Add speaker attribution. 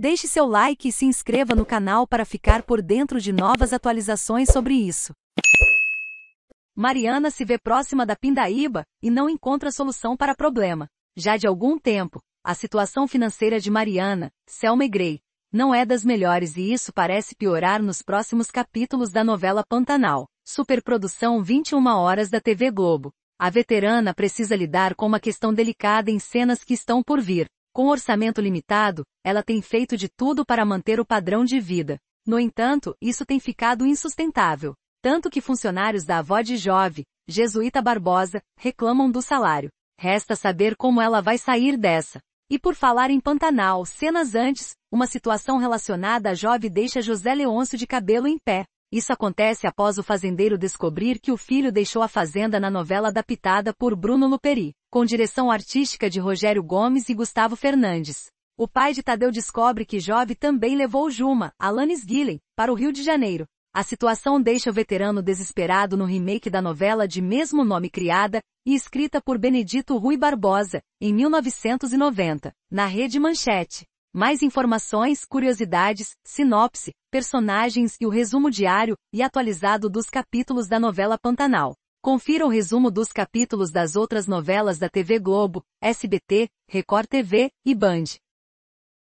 Speaker 1: Deixe seu like e se inscreva no canal para ficar por dentro de novas atualizações sobre isso. Mariana se vê próxima da Pindaíba e não encontra solução para problema. Já de algum tempo, a situação financeira de Mariana, Selma e Grey, não é das melhores e isso parece piorar nos próximos capítulos da novela Pantanal, superprodução 21 horas da TV Globo. A veterana precisa lidar com uma questão delicada em cenas que estão por vir, com orçamento limitado, ela tem feito de tudo para manter o padrão de vida. No entanto, isso tem ficado insustentável. Tanto que funcionários da avó de Jove, Jesuíta Barbosa, reclamam do salário. Resta saber como ela vai sair dessa. E por falar em Pantanal, cenas antes, uma situação relacionada a Jove deixa José Leôncio de cabelo em pé. Isso acontece após o fazendeiro descobrir que o filho deixou a fazenda na novela adaptada por Bruno Luperi, com direção artística de Rogério Gomes e Gustavo Fernandes. O pai de Tadeu descobre que Jove também levou Juma, Alanis Gillen, para o Rio de Janeiro. A situação deixa o veterano desesperado no remake da novela de mesmo nome criada e escrita por Benedito Rui Barbosa, em 1990, na Rede Manchete. Mais informações, curiosidades, sinopse, personagens e o resumo diário e atualizado dos capítulos da novela Pantanal. Confira o resumo dos capítulos das outras novelas da TV Globo, SBT, Record TV e Band.